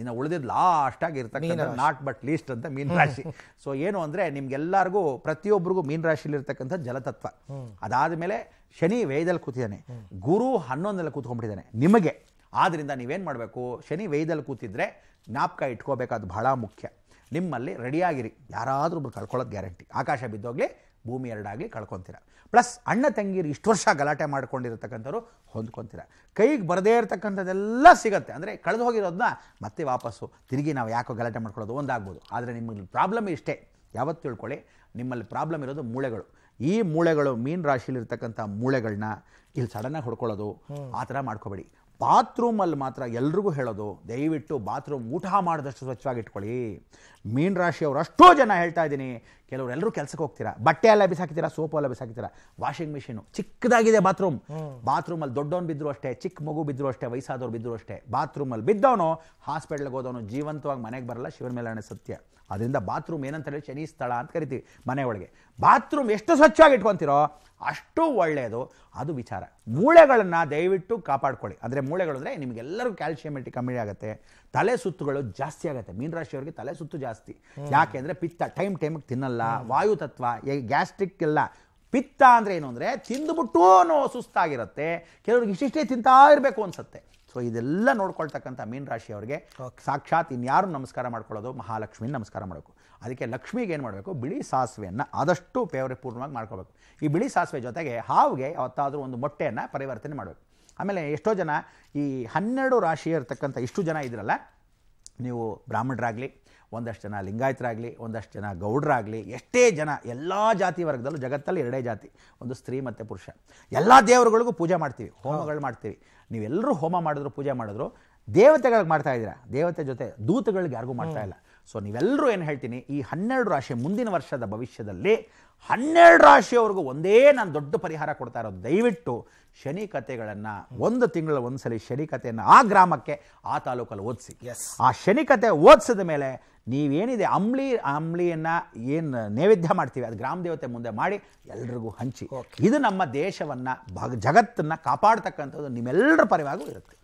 ಇನ್ನು ಉಳಿದಿದ್ದು ಲಾಸ್ಟಾಗಿ ಇರ್ತಕ್ಕಂಥ ನಾಟ್ ಬಟ್ ಲೀಸ್ಟ್ ಅಂತ ಮೀನ್ ರಾಶಿ ಸೊ ಏನು ಅಂದರೆ ನಿಮ್ಗೆಲ್ಲರಿಗೂ ಪ್ರತಿಯೊಬ್ಬರಿಗೂ ಮೀನ್ ರಾಶಿಲಿರ್ತಕ್ಕಂಥ ಜಲತತ್ವ ಅದಾದ ಮೇಲೆ ಶನಿ ವೇದದಲ್ಲಿ ಕೂತಿದ್ದಾನೆ ಗುರು ಹನ್ನೊಂದಲ್ಲಿ ಕೂತ್ಕೊಂಡ್ಬಿಟ್ಟಿದ್ದಾನೆ ನಿಮಗೆ ಆದ್ದರಿಂದ ನೀವೇನು ಮಾಡಬೇಕು ಶನಿ ವೇದದಲ್ಲಿ ಕೂತಿದ್ರೆ ಜ್ಞಾಪಕ ಇಟ್ಕೋಬೇಕಾದ ಬಹಳ ಮುಖ್ಯ ನಿಮ್ಮಲ್ಲಿ ರೆಡಿಯಾಗಿರಿ ಯಾರಾದರೂ ಒಬ್ರು ಕಳ್ಕೊಳ್ಳೋದು ಗ್ಯಾರಂಟಿ ಆಕಾಶ ಬಿದ್ದೋಗ್ಲಿ ಭೂಮಿ ಎರಡಾಗಿ ಕಳ್ಕೊತೀರ ಪ್ಲಸ್ ಅಣ್ಣ ತಂಗೀರು ಇಷ್ಟು ವರ್ಷ ಗಲಾಟೆ ಮಾಡ್ಕೊಂಡಿರ್ತಕ್ಕಂಥವ್ರು ಹೊಂದ್ಕೊತೀರ ಕೈಗೆ ಬರದೇ ಇರತಕ್ಕಂಥದ್ದೆಲ್ಲ ಸಿಗುತ್ತೆ ಅಂದರೆ ಕಳೆದು ಹೋಗಿರೋದನ್ನ ಮತ್ತೆ ವಾಪಸ್ಸು ತಿರುಗಿ ನಾವು ಯಾಕೋ ಗಲಾಟೆ ಮಾಡ್ಕೊಳ್ಳೋದು ಒಂದಾಗ್ಬೋದು ಆದರೆ ನಿಮ್ಮಲ್ಲಿ ಪ್ರಾಬ್ಲಮ್ ಇಷ್ಟೇ ಯಾವತ್ತು ತಿಳ್ಕೊಳ್ಳಿ ನಿಮ್ಮಲ್ಲಿ ಪ್ರಾಬ್ಲಮ್ ಇರೋದು ಮೂಳೆಗಳು ಈ ಮೂಳೆಗಳು ಮೀನ್ ರಾಶಿಲಿರ್ತಕ್ಕಂಥ ಮೂಳೆಗಳನ್ನ ಇಲ್ಲಿ ಸಡನ್ನಾಗಿ ಹೊಡ್ಕೊಳ್ಳೋದು ಆ ಥರ ಮಾಡ್ಕೋಬೇಡಿ ಬಾತ್ರೂಮಲ್ಲಿ ಮಾತ್ರ ಎಲ್ರಿಗೂ ಹೇಳೋದು ದಯವಿಟ್ಟು ಬಾತ್ರೂಮ್ ಊಟ ಮಾಡಿದಷ್ಟು ಸ್ವಚ್ಛವಾಗಿ ಇಟ್ಕೊಳ್ಳಿ ಮೀನ್ ರಾಶಿಯವರು ಅಷ್ಟೋ ಜನ ಹೇಳ್ತಾ ಇದ್ದೀನಿ ಕೆಲವರೆಲ್ಲರೂ ಕೆಲಸಕ್ಕೆ ಹೋಗ್ತೀರಾ ಬಟ್ಟೆ ಎಲ್ಲ ಬಿಸಾಕಿದ್ದೀರಾ ಸೋಪು ಎಲ್ಲ ಬಿಸಾಕಿದ್ದೀರಾ ವಾಷಿಂಗ್ ಮಿಷಿನು ಚಿಕ್ಕದಾಗಿದೆ ಬಾತ್ರೂಮ್ ಬಾತ್ರೂಮಲ್ಲಿ ದೊಡ್ಡವನು ಬಿದ್ದರೂ ಅಷ್ಟೇ ಚಿಕ್ಕ ಮಗು ಬಿದ್ದರೂ ಅಷ್ಟೇ ವಯಸ್ಸಾದವ್ರು ಬಿದ್ರು ಅಷ್ಟೇ ಬಾತ್ರೂಮಲ್ಲಿ ಬಿದ್ದವನು ಹಾಸ್ಪಿಟ್ಲಿಗೆ ಹೋದವನು ಜೀವಂತವಾಗಿ ಮನೆಗೆ ಬರಲ್ಲ ಶಿವನ ಮೇಲೆ ಸತ್ಯ ಅದರಿಂದ ಬಾತ್ರೂಮ್ ಏನಂತ ಹೇಳಿ ಶನಿ ಸ್ಥಳ ಅಂತ ಕರಿತೀವಿ ಮನೆಯೊಳಗೆ ಬಾತ್ರೂಮ್ ಎಷ್ಟು ಸ್ವಚ್ಛವಾಗಿ ಇಟ್ಕೊತೀರೋ ಅಷ್ಟು ಒಳ್ಳೆಯದು ಅದು ವಿಚಾರ ಮೂಳೆಗಳನ್ನು ದಯವಿಟ್ಟು ಕಾಪಾಡ್ಕೊಳ್ಳಿ ಅಂದರೆ ಮೂಳೆಗಳು ಅಂದರೆ ನಿಮಗೆಲ್ಲರಿಗೂ ಕ್ಯಾಲ್ಸಿಯಂ ಇಟ್ಟು ಕಮ್ಮಿ ಆಗುತ್ತೆ ತಲೆ ಸುತ್ತುಗಳು ಜಾಸ್ತಿ ಆಗುತ್ತೆ ಮೀನರಾಶಿಯವರಿಗೆ ತಲೆ ಸುತ್ತು ಜಾಸ್ತಿ ಯಾಕೆ ಅಂದ್ರೆ ಪಿತ್ತ ಟೈಮ್ ಟೈಮಿಗೆ ತಿನ್ನಲ್ಲ ವಾಯು ವಾಯುತತ್ವ ಗ್ಯಾಸ್ಟ್ರಿಕ್ ಇಲ್ಲ ಪಿತ್ತ ಅಂದರೆ ಏನು ಅಂದರೆ ತಿಂದುಬಿಟ್ಟು ನೋವು ಸುಸ್ತಾಗಿರುತ್ತೆ ಕೆಲವ್ರಿಗೆ ಇಷ್ಟಿಷ್ಟೇ ತಿಂತಾ ಇರಬೇಕು ಅನಿಸುತ್ತೆ ಸೊ ಇದೆಲ್ಲ ನೋಡ್ಕೊಳ್ತಕ್ಕಂಥ ರಾಶಿ ರಾಶಿಯವರಿಗೆ ಸಾಕ್ಷಾತ್ ಇನ್ಯಾರು ನಮಸ್ಕಾರ ಮಾಡ್ಕೊಳ್ಳೋದು ಮಹಾಲಕ್ಷ್ಮಿ ನಮಸ್ಕಾರ ಮಾಡಬೇಕು ಅದಕ್ಕೆ ಲಕ್ಷ್ಮಿಗೆ ಏನು ಮಾಡಬೇಕು ಬಿಳಿ ಸಾಸಿವೆಯನ್ನು ಆದಷ್ಟು ಪೂರ್ಣವಾಗಿ ಮಾಡ್ಕೋಬೇಕು ಈ ಬಿಳಿ ಸಾಸಿವೆ ಜೊತೆಗೆ ಹಾವಿಗೆ ಅವತ್ತಾದರೂ ಒಂದು ಮೊಟ್ಟೆಯನ್ನು ಪರಿವರ್ತನೆ ಮಾಡಬೇಕು ಆಮೇಲೆ ಎಷ್ಟೋ ಜನ ಈ ಹನ್ನೆರಡು ರಾಶಿ ಇರತಕ್ಕಂಥ ಇಷ್ಟು ಜನ ಇದ್ರಲ್ಲ ನೀವು ಬ್ರಾಹ್ಮಣರಾಗಲಿ ಒಂದಷ್ಟು ಜನ ಲಿಂಗಾಯತರಾಗಲಿ ಒಂದಷ್ಟು ಜನ ಗೌಡರಾಗಲಿ ಎಷ್ಟೇ ಜನ ಎಲ್ಲ ಜಾತಿ ವರ್ಗದಲ್ಲೂ ಜಗತ್ತಲ್ಲಿ ಎರಡೇ ಜಾತಿ ಒಂದು ಸ್ತ್ರೀ ಮತ್ತು ಪುರುಷ ಎಲ್ಲ ದೇವರುಗಳಿಗೂ ಪೂಜೆ ಮಾಡ್ತೀವಿ ಹೋಮಗಳು ಮಾಡ್ತೀವಿ ನೀವೆಲ್ಲರೂ ಹೋಮ ಮಾಡಿದ್ರು ಪೂಜೆ ಮಾಡಿದ್ರು ದೇವತೆಗಳಿಗೆ ಮಾಡ್ತಾ ಇದ್ದೀರಾ ದೇವತೆ ಜೊತೆ ದೂತಗಳಿಗೆ ಯಾರಿಗೂ ಮಾಡ್ತಾ ಇಲ್ಲ ಸೊ ನೀವೆಲ್ಲರೂ ಏನು ಹೇಳ್ತೀನಿ ಈ ಹನ್ನೆರಡು ರಾಶಿ ಮುಂದಿನ ವರ್ಷದ ಭವಿಷ್ಯದಲ್ಲಿ ಹನ್ನೆರಡು ರಾಶಿಯವರೆಗೂ ಒಂದೇ ನಾನು ದೊಡ್ಡ ಪರಿಹಾರ ಕೊಡ್ತಾ ಇರೋದು ದಯವಿಟ್ಟು ಶನಿ ಕಥೆಗಳನ್ನು ಒಂದು ತಿಂಗಳ ಒಂದ್ಸಲಿ ಶನಿ ಕಥೆಯನ್ನು ಆ ಗ್ರಾಮಕ್ಕೆ ಆ ತಾಲೂಕಲ್ಲಿ ಓದಿಸಿ ಎಸ್ ಆ ಶನಿ ಕಥೆ ಓದಿಸಿದ ಮೇಲೆ ನೀವೇನಿದೆ ಅಂಬ್ಲಿ ಅಂಬ್ಲಿಯನ್ನು ಏನು ನೈವೇದ್ಯ ಮಾಡ್ತೀವಿ ಅದು ಗ್ರಾಮ ದೇವತೆ ಮುಂದೆ ಮಾಡಿ ಎಲ್ರಿಗೂ ಹಂಚಿ ಇದು ನಮ್ಮ ದೇಶವನ್ನು ಭಾಗ ಜಗತ್ತನ್ನು ಕಾಪಾಡ್ತಕ್ಕಂಥದ್ದು ನಿಮ್ಮೆಲ್ಲರ ಪರವಾಗೂ ಇರುತ್ತೆ